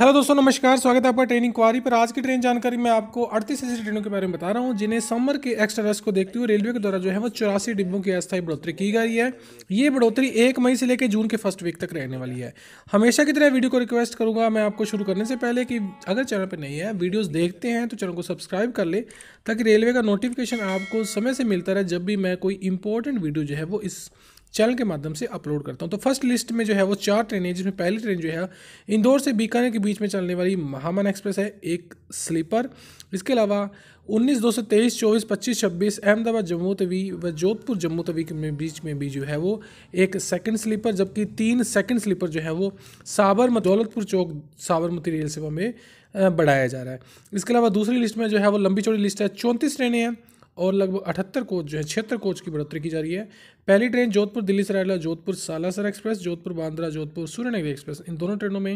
hello दोस्तों नमस्कार स्वागत है आपका ट्रेनिंग क्वारी पर आज की ट्रेन जानकारी मैं आपको अड़तीस ऐसी ट्रेनों के बारे में बता रहा हूं जिन्हें समर के एक्स्ट्रा रस को देखते हुए रेलवे के द्वारा जो है वो चौरासी डिब्बों की अस्थायी बढ़ोतरी की गई है ये बढ़ोतरी एक मई से लेकर जून के फर्स्ट वीक तक रहने वाली है हमेशा की तरह वीडियो को रिक्वेस्ट करूंगा मैं आपको शुरू करने से पहले कि अगर चैनल पर नहीं है वीडियोज़ देखते हैं तो चैनल को सब्सक्राइब कर ले ताकि रेलवे का नोटिफिकेशन आपको समय से मिलता रहे जब भी मैं कोई इंपॉर्टेंट वीडियो जो है वो इस चैनल के माध्यम से अपलोड करता हूँ तो फर्स्ट लिस्ट में जो है वो चार ट्रेनें जिसमें पहली ट्रेन जो है इंदौर से बीकानेर के बीच में चलने वाली महामन एक्सप्रेस है एक स्लीपर इसके अलावा उन्नीस दो सौ तेईस चौबीस पच्चीस छब्बीस अहमदाबाद जम्मू तवी व जोधपुर जम्मू तवी के में बीच में भी जो है वो एक सेकंड स्लीपर जबकि तीन सेकंड स्लीपर जो है वो साबर दौलतपुर चौक साबरमती रेल सेवा में बढ़ाया जा रहा है इसके अलावा दूसरी लिस्ट में जो है वो लंबी चौड़ी लिस्ट है चौंतीस ट्रेनें हैं और लगभग अठहत्तर कोच जो है छिहत्तर कोच की बढ़ोतरी की जा रही है पहली ट्रेन जोधपुर दिल्ली सरायला जोधपुर सालासर एक्सप्रेस जोधपुर बांद्रा जोधपुर सूर्यनगरी एक्सप्रेस इन दोनों ट्रेनों में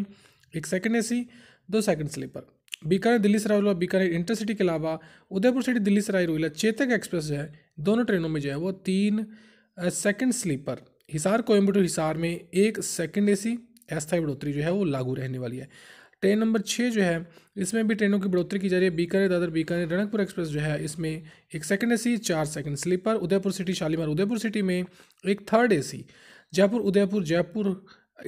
एक सेकेंड ए दो second sleeper Bikaner Delhi Sarai Rohilla Bikaner intercity के अलावा उदयपुर सिटी दिल्ली सराय रोहिला चेतक एक्सप्रेस जो है दोनों ट्रेनों में जो है वो तीन सेकंड स्लीपर हिसार कोयम्बटूर हिसार में एक सेकंड एसी अस्थायी बढ़ोतरी जो है वो लागू रहने वाली है ट्रेन नंबर छः जो है इसमें भी ट्रेनों की बढ़ोतरी की जा रही है बीकानेर दादर बीकानेर रणकपुर एक्सप्रेस जो है इसमें एक सेकंड एसी चार second sleeper Udaipur city Shalimar Udaipur city में एक third AC Jaipur Udaipur Jaipur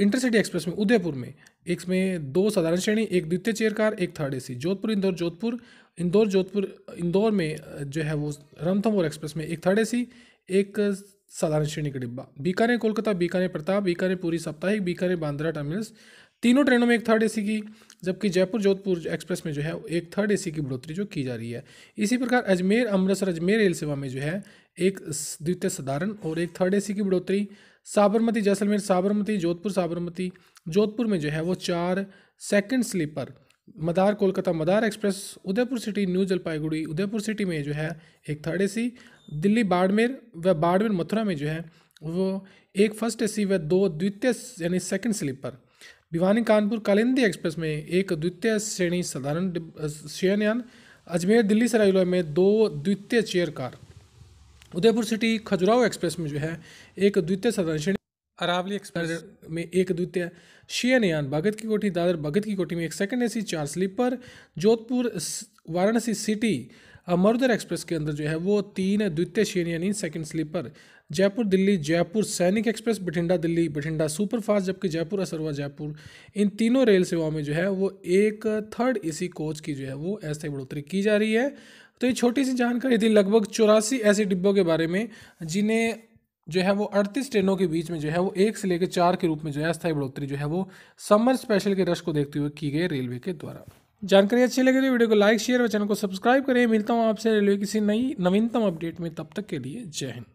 intercity express में उदयपुर में एक में दो साधारण श्रेणी एक द्वितीय चेयर कार एक थर्ड ए जोधपुर इंदौर जोधपुर इंदौर जोधपुर इंदौर में जो है वो रमथमोर एक्सप्रेस में एक थर्ड ए एक साधारण श्रेणी का डिब्बा बीकानेर कोलकाता बीकानेर प्रताप बीकानेर पूरी साप्ताहिक बीकानेर बांद्रा टर्मिनस तीनों ट्रेनों में एक थर्ड एसी की जबकि जयपुर जोधपुर एक्सप्रेस में जो है एक थर्ड एसी की बढ़ोतरी जो की जा रही है इसी प्रकार अजमेर अमृतसर अजमेर रेल सेवा में जो है एक द्वितीय साधारण और एक थर्ड एसी की बढ़ोतरी साबरमती जैसलमेर साबरमती जोधपुर साबरमती जोधपुर में जो है वो चार second sleeper Madar Kolkata Madar express Udaipur city new Jalpaiguri Udaipur city में जो है एक थर्ड ए दिल्ली बाड़मेर व बाड़मेर मथुरा में जो है वो एक फर्स्ट ए व दो द्वितीय यानी second sleeper Bhiwani Kanpur Kalindi express में एक द्वितीय श्रेणी साधारण शयनयान अजमेर दिल्ली सराय में दो द्वितीय chair car Udaipur city Khajuraho express में जो है एक द्वितीय साधारण श्रेणी अरावली एक्सप्रेस में एक द्वितीय शियनयान भगत की कोठी दादर भगत की कोठी में एक सेकंड एसी चार sleeper Jodhpur Varanasi city Marudhar express के अंदर जो है वो तीन द्वितीय श्रेणी यानी second sleeper Jaipur Delhi Jaipur Sainik express Bathinda Delhi Bathinda superfast जबकि जयपुर असरवा जयपुर इन तीनों रेल सेवाओं में जो है वो एक थर्ड इसी कोच की जो है वो ऐसे बढ़ोतरी की जा रही है तो ये छोटी सी जानकारी थी लगभग चौरासी ऐसे डिब्बों के बारे में जिन्हें जो है वो अड़तीस ट्रेनों के बीच में जो है वो एक से लेकर चार के रूप में जो है अस्थायी बढ़ोतरी जो है वो समर स्पेशल के रश को देखते हुए की गई रेलवे के द्वारा जानकारी अच्छी लगी तो वीडियो को लाइक शेयर और चैनल को सब्सक्राइब करें मिलता हूँ आपसे रेलवे किसी नई नवीनतम अपडेट में तब तक के लिए जय हिंद